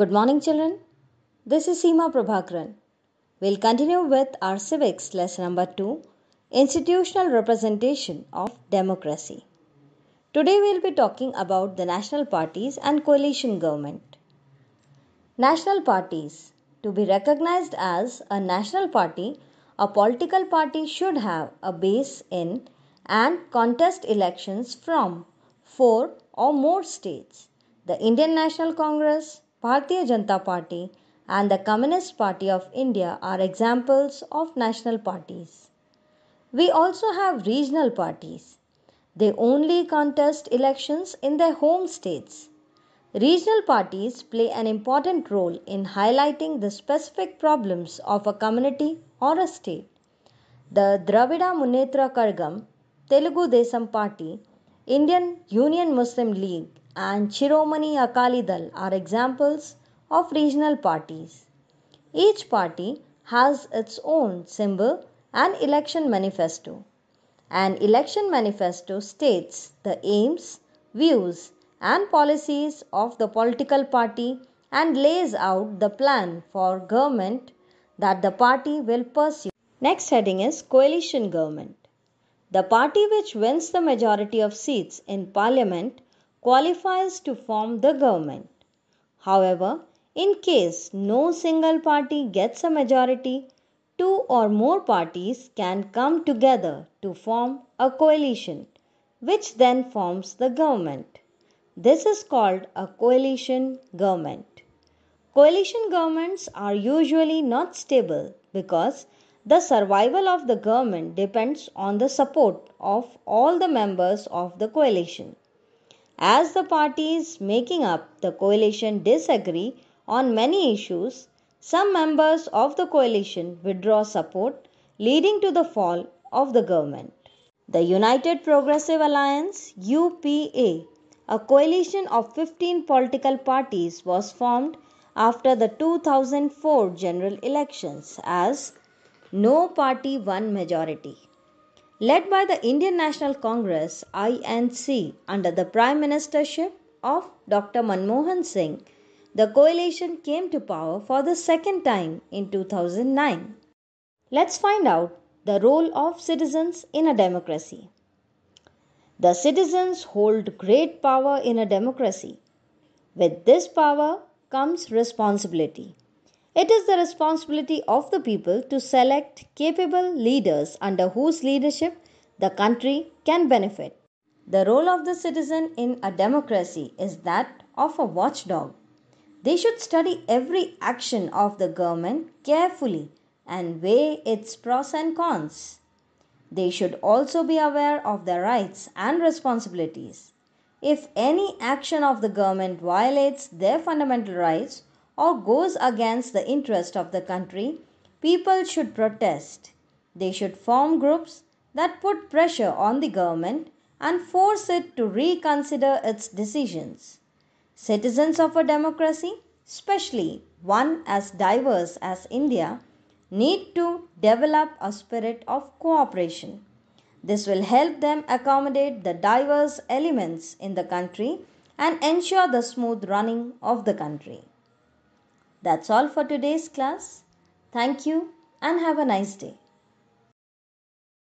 Good morning, children. This is Seema Prabhakaran. We'll continue with our civics lesson number 2 Institutional Representation of Democracy. Today we'll be talking about the national parties and coalition government. National parties. To be recognized as a national party, a political party should have a base in and contest elections from four or more states. The Indian National Congress, Bharatiya Janata Party and the Communist Party of India are examples of national parties. We also have regional parties. They only contest elections in their home states. Regional parties play an important role in highlighting the specific problems of a community or a state. The Dravida Munnetra Kargam, Telugu Desam Party, Indian Union Muslim League, and Chiromani Akali Dal are examples of regional parties. Each party has its own symbol and election manifesto. An election manifesto states the aims, views, and policies of the political party and lays out the plan for government that the party will pursue. Next heading is coalition government. The party which wins the majority of seats in parliament qualifies to form the government. However, in case no single party gets a majority, two or more parties can come together to form a coalition, which then forms the government. This is called a coalition government. Coalition governments are usually not stable because the survival of the government depends on the support of all the members of the coalition. As the parties making up the coalition disagree on many issues, some members of the coalition withdraw support, leading to the fall of the government. The United Progressive Alliance UPA, a coalition of 15 political parties, was formed after the 2004 general elections as no party won majority led by the Indian National Congress INC under the prime ministership of Dr. Manmohan Singh, the coalition came to power for the second time in 2009. Let's find out the role of citizens in a democracy. The citizens hold great power in a democracy. With this power comes responsibility. It is the responsibility of the people to select capable leaders under whose leadership the country can benefit. The role of the citizen in a democracy is that of a watchdog. They should study every action of the government carefully and weigh its pros and cons. They should also be aware of their rights and responsibilities. If any action of the government violates their fundamental rights or goes against the interest of the country, people should protest. They should form groups that put pressure on the government and force it to reconsider its decisions. Citizens of a democracy, especially one as diverse as India, need to develop a spirit of cooperation. This will help them accommodate the diverse elements in the country and ensure the smooth running of the country. That's all for today's class. Thank you and have a nice day.